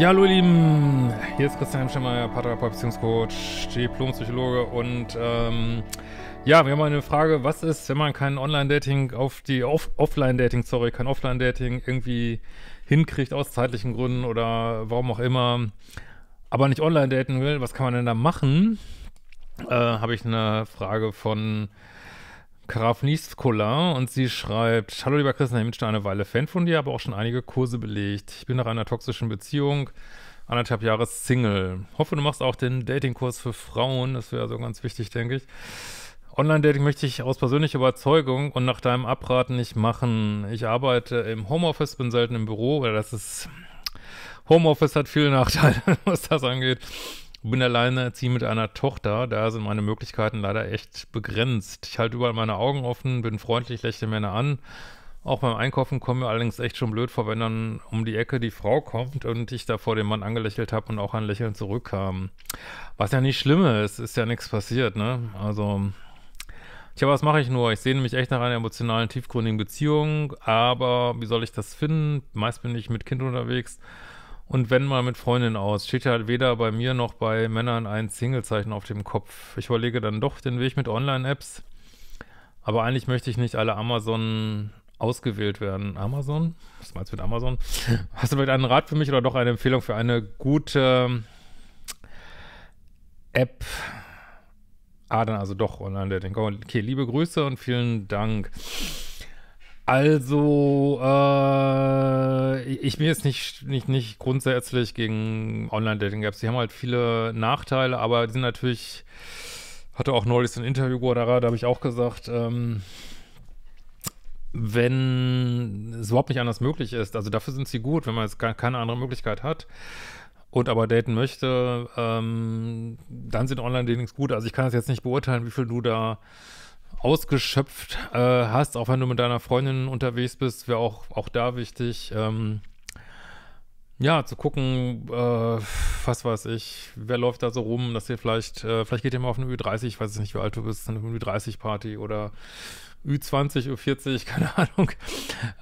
Ja, hallo ihr Lieben, hier ist Christian Schemmer, Paterapa Beziehungscoach, Diplompsychologe und ähm, ja, wir haben eine Frage, was ist, wenn man kein Online-Dating auf die Off Offline-Dating, sorry, kein Offline-Dating irgendwie hinkriegt aus zeitlichen Gründen oder warum auch immer, aber nicht online daten will, was kann man denn da machen? Äh, Habe ich eine Frage von Karaf liest Collin und sie schreibt: Hallo, lieber Christian, ich bin schon eine Weile Fan von dir, aber auch schon einige Kurse belegt. Ich bin nach einer toxischen Beziehung, anderthalb Jahre Single. Hoffe, du machst auch den Datingkurs für Frauen. Das wäre so also ganz wichtig, denke ich. Online-Dating möchte ich aus persönlicher Überzeugung und nach deinem Abraten nicht machen. Ich arbeite im Homeoffice, bin selten im Büro, oder das ist. Homeoffice hat viele Nachteile, was das angeht bin alleine, alleinerziehend mit einer Tochter, da sind meine Möglichkeiten leider echt begrenzt. Ich halte überall meine Augen offen, bin freundlich, lächle Männer an. Auch beim Einkaufen komme mir allerdings echt schon blöd vor, wenn dann um die Ecke die Frau kommt und ich da vor dem Mann angelächelt habe und auch ein Lächeln zurückkam. Was ja nicht schlimm ist, ist ja nichts passiert, ne? Also, Tja, was mache ich nur? Ich sehe nämlich echt nach einer emotionalen, tiefgründigen Beziehung, aber wie soll ich das finden? Meist bin ich mit Kind unterwegs. Und wenn mal mit Freundin aus, steht halt weder bei mir noch bei Männern ein Singlezeichen auf dem Kopf. Ich überlege dann doch den Weg mit Online-Apps. Aber eigentlich möchte ich nicht alle Amazon ausgewählt werden. Amazon? Was meinst du mit Amazon? Hast du vielleicht einen Rat für mich oder doch eine Empfehlung für eine gute ähm, App? Ah, dann also doch Online-Dating. Okay, liebe Grüße und vielen Dank. Also, äh, ich bin jetzt nicht, nicht, nicht grundsätzlich gegen Online-Dating-Apps. Die haben halt viele Nachteile, aber die sind natürlich, hatte auch neulich so ein Interview, da, da habe ich auch gesagt, ähm, wenn es überhaupt nicht anders möglich ist, also dafür sind sie gut, wenn man jetzt keine andere Möglichkeit hat und aber daten möchte, ähm, dann sind Online-Datings gut. Also ich kann das jetzt nicht beurteilen, wie viel du da ausgeschöpft äh, hast, auch wenn du mit deiner Freundin unterwegs bist, wäre auch, auch da wichtig, ähm, ja, zu gucken, äh, was weiß ich, wer läuft da so rum, dass ihr vielleicht, äh, vielleicht geht ihr mal auf eine Ü30, ich weiß nicht, wie alt du bist, eine Ü30-Party oder Ü20, Ü40, keine Ahnung.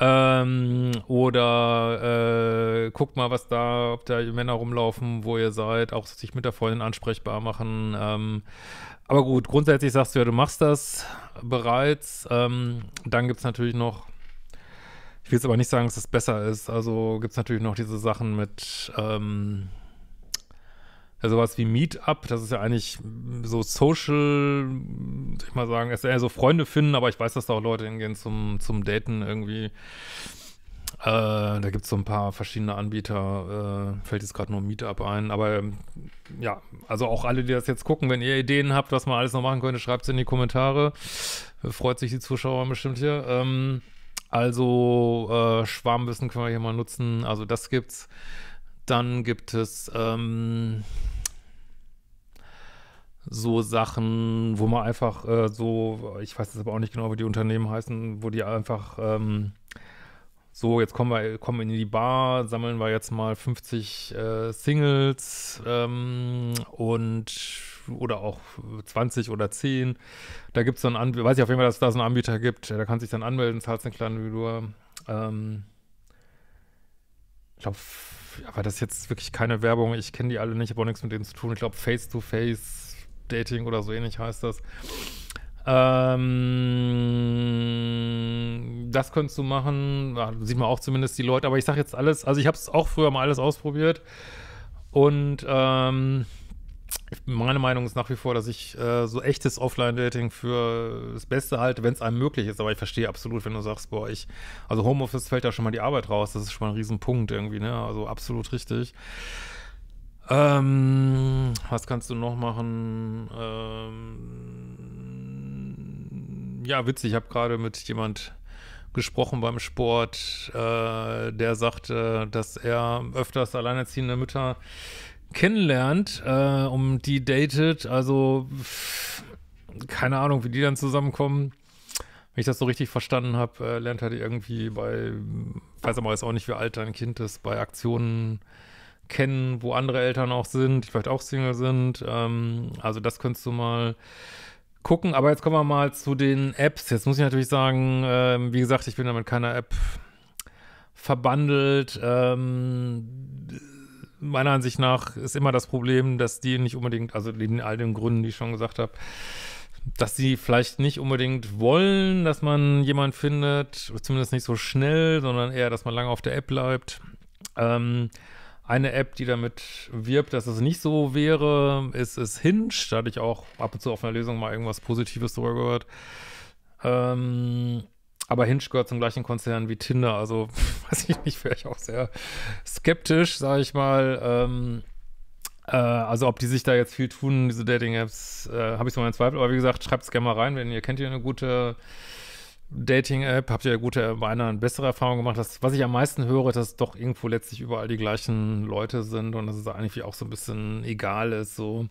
Ähm, oder äh, guckt mal, was da, ob da Männer rumlaufen, wo ihr seid, auch sich mit der Freundin ansprechbar machen. Ähm, aber gut, grundsätzlich sagst du ja, du machst das bereits. Ähm, dann gibt es natürlich noch, ich will jetzt aber nicht sagen, dass es das besser ist. Also gibt es natürlich noch diese Sachen mit, ähm, also sowas wie Meetup, das ist ja eigentlich so Social, soll ich mal sagen, es ist eher so Freunde finden, aber ich weiß, dass da auch Leute hingehen zum, zum Daten irgendwie. Äh, da gibt es so ein paar verschiedene Anbieter, äh, fällt jetzt gerade nur Meetup ein, aber ähm, ja, also auch alle, die das jetzt gucken, wenn ihr Ideen habt, was man alles noch machen könnte, schreibt es in die Kommentare. Freut sich die Zuschauer bestimmt hier. Ähm, also äh, Schwarmwissen können wir hier mal nutzen, also das gibt's. Dann gibt es, ähm, so Sachen, wo man einfach äh, so, ich weiß jetzt aber auch nicht genau, wie die Unternehmen heißen, wo die einfach ähm, so, jetzt kommen wir kommen in die Bar, sammeln wir jetzt mal 50 äh, Singles ähm, und oder auch 20 oder 10. Da gibt es so einen Anbieter, weiß ich auf jeden Fall, dass es da so einen Anbieter gibt, da kann sich dann anmelden, zahlt eine kleine Gebühr. Ähm, ich glaube, aber das ist jetzt wirklich keine Werbung, ich kenne die alle nicht, habe auch nichts mit denen zu tun. Ich glaube, Face-to-Face Dating oder so ähnlich heißt das. Ähm, das könntest du machen. Ja, sieht man auch zumindest die Leute. Aber ich sage jetzt alles. Also ich habe es auch früher mal alles ausprobiert. Und ähm, meine Meinung ist nach wie vor, dass ich äh, so echtes Offline-Dating für das Beste halte, wenn es einem möglich ist. Aber ich verstehe absolut, wenn du sagst, boah, ich, also Homeoffice fällt da schon mal die Arbeit raus. Das ist schon mal ein Riesenpunkt irgendwie, ne? Also absolut richtig. Ähm, was kannst du noch machen? Ähm, ja, witzig, ich habe gerade mit jemand gesprochen beim Sport, äh, der sagte, dass er öfters alleinerziehende Mütter kennenlernt, äh, um die datet. Also keine Ahnung, wie die dann zusammenkommen. Wenn ich das so richtig verstanden habe, äh, lernt er die irgendwie bei, weiß aber jetzt auch nicht, wie alt dein Kind ist, bei Aktionen äh, kennen, wo andere Eltern auch sind, die vielleicht auch Single sind. Ähm, also das könntest du mal gucken. Aber jetzt kommen wir mal zu den Apps. Jetzt muss ich natürlich sagen, ähm, wie gesagt, ich bin damit keiner App verbandelt. Ähm, meiner Ansicht nach ist immer das Problem, dass die nicht unbedingt, also neben all den Gründen, die ich schon gesagt habe, dass sie vielleicht nicht unbedingt wollen, dass man jemanden findet, zumindest nicht so schnell, sondern eher, dass man lange auf der App bleibt. Ähm, eine App, die damit wirbt, dass es nicht so wäre, ist, ist Hinge. Da hatte ich auch ab und zu auf einer Lesung mal irgendwas Positives drüber gehört. Ähm, aber Hinge gehört zum gleichen Konzern wie Tinder, also weiß ich nicht, wäre ich auch sehr skeptisch, sage ich mal. Ähm, äh, also ob die sich da jetzt viel tun, diese Dating-Apps, äh, habe ich so meinen Zweifel. Aber wie gesagt, schreibt es gerne mal rein, wenn ihr kennt ihr eine gute Dating-App, habt ihr gute, bei einer bessere Erfahrung gemacht. Das, was ich am meisten höre, dass doch irgendwo letztlich überall die gleichen Leute sind und dass es eigentlich auch so ein bisschen egal ist. So.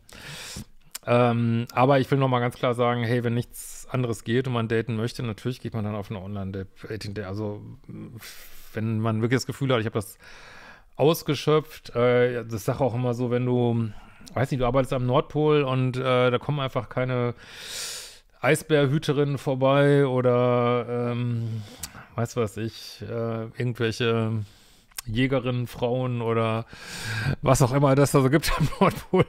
Ähm, aber ich will nochmal ganz klar sagen, hey, wenn nichts anderes geht und man daten möchte, natürlich geht man dann auf eine Online-Dating-App. Also wenn man wirklich das Gefühl hat, ich habe das ausgeschöpft, äh, das sage auch immer so, wenn du, weiß nicht, du arbeitest am Nordpol und äh, da kommen einfach keine Eisbärhüterinnen vorbei oder ähm, weiß was ich, äh, irgendwelche Jägerinnen, Frauen oder was auch immer das da so gibt am Nordpol.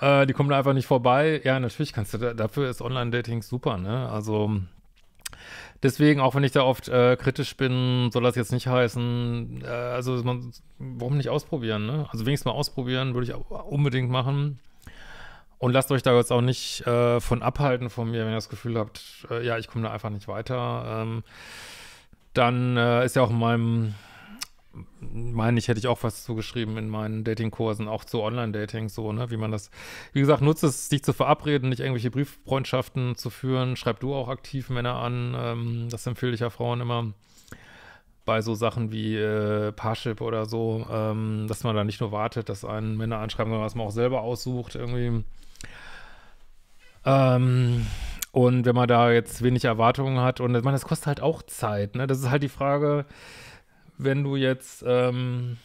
Äh, die kommen da einfach nicht vorbei. Ja, natürlich kannst du, da, dafür ist Online-Dating super, ne? Also deswegen, auch wenn ich da oft äh, kritisch bin, soll das jetzt nicht heißen, äh, also man, warum nicht ausprobieren, ne? Also wenigstens mal ausprobieren, würde ich unbedingt machen. Und lasst euch da jetzt auch nicht äh, von abhalten von mir, wenn ihr das Gefühl habt, äh, ja, ich komme da einfach nicht weiter. Ähm, dann äh, ist ja auch in meinem, meine ich, hätte ich auch was zugeschrieben in meinen Datingkursen, auch zu Online-Dating, so, ne, wie man das, wie gesagt, nutzt es, dich zu verabreden, nicht irgendwelche Brieffreundschaften zu führen. Schreib du auch aktiv Männer an, ähm, das empfehle ich ja Frauen immer bei so Sachen wie äh, Parship oder so, ähm, dass man da nicht nur wartet, dass einen Männer anschreiben, sondern dass man auch selber aussucht irgendwie. Ähm, und wenn man da jetzt wenig Erwartungen hat und ich meine, das kostet halt auch Zeit, ne? Das ist halt die Frage, wenn du jetzt, ähm,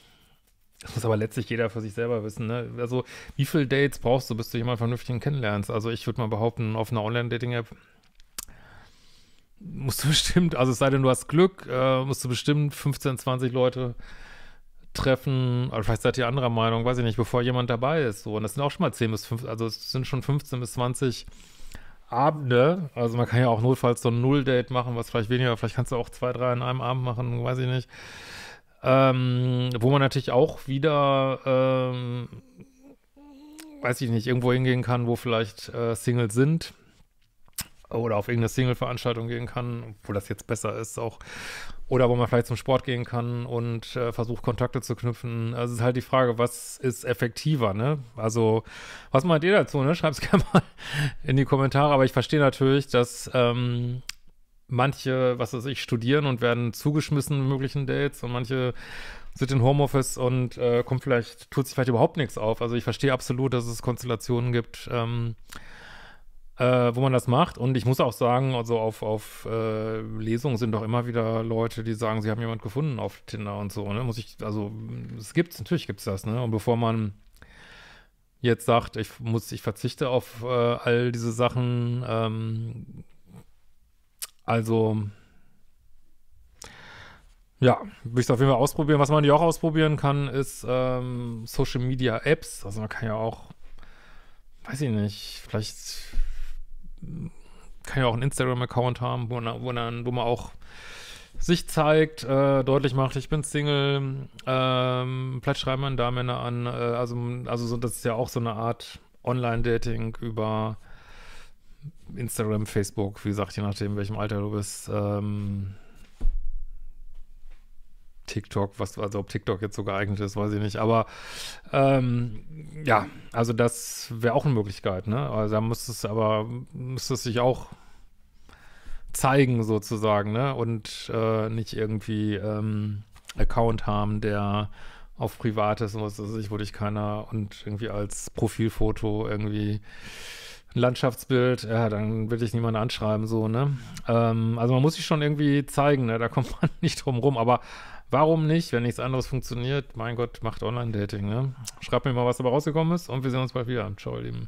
das muss aber letztlich jeder für sich selber wissen, ne? Also, wie viele Dates brauchst du, bis du jemanden vernünftigen kennenlernst? Also, ich würde mal behaupten, auf einer Online-Dating-App musst du bestimmt, also es sei denn, du hast Glück, äh, musst du bestimmt 15, 20 Leute treffen, oder vielleicht seid ihr anderer Meinung, weiß ich nicht, bevor jemand dabei ist. So. Und das sind auch schon mal 10 bis 5, also es sind schon 15 bis 20 Abende. Also man kann ja auch notfalls so ein Null-Date machen, was vielleicht weniger, vielleicht kannst du auch zwei, drei in einem Abend machen, weiß ich nicht. Ähm, wo man natürlich auch wieder, ähm, weiß ich nicht, irgendwo hingehen kann, wo vielleicht äh, Singles sind oder auf irgendeine Single-Veranstaltung gehen kann, obwohl das jetzt besser ist auch. Oder wo man vielleicht zum Sport gehen kann und äh, versucht, Kontakte zu knüpfen. Also es ist halt die Frage, was ist effektiver, ne? Also, was meint ihr dazu, ne? Schreibt es gerne mal in die Kommentare. Aber ich verstehe natürlich, dass ähm, manche, was weiß ich, studieren und werden zugeschmissen mit möglichen Dates und manche sind in Homeoffice und äh, kommt vielleicht, tut sich vielleicht überhaupt nichts auf. Also ich verstehe absolut, dass es Konstellationen gibt, ähm, äh, wo man das macht. Und ich muss auch sagen, also auf, auf äh, Lesungen sind doch immer wieder Leute, die sagen, sie haben jemanden gefunden auf Tinder und so. Ne? Muss ich, also es gibt's, natürlich es das, ne? Und bevor man jetzt sagt, ich muss, ich verzichte auf äh, all diese Sachen, ähm, also ja, würde ich es auf jeden Fall ausprobieren. Was man natürlich auch ausprobieren kann, ist ähm, Social Media Apps. Also man kann ja auch, weiß ich nicht, vielleicht kann ja auch einen Instagram-Account haben, wo, wo, dann, wo man auch sich zeigt, äh, deutlich macht, ich bin Single, ähm, vielleicht schreiben man da Männer an, äh, also, also so, das ist ja auch so eine Art Online-Dating über Instagram, Facebook, wie gesagt, je nachdem, welchem Alter du bist, ähm, TikTok, was, also ob TikTok jetzt so geeignet ist, weiß ich nicht. Aber ähm, ja, also das wäre auch eine Möglichkeit, ne? Also da müsste es aber, müsste es sich auch zeigen, sozusagen, ne? Und äh, nicht irgendwie ähm, Account haben, der auf Privates und was weiß ich, wo dich keiner und irgendwie als Profilfoto irgendwie ein Landschaftsbild, ja, dann würde ich niemanden anschreiben, so, ne? Ähm, also man muss sich schon irgendwie zeigen, ne? Da kommt man nicht drum rum, aber Warum nicht? Wenn nichts anderes funktioniert, mein Gott, macht Online-Dating, ne? Schreibt mir mal, was dabei rausgekommen ist und wir sehen uns bald wieder. Ciao, ihr Lieben.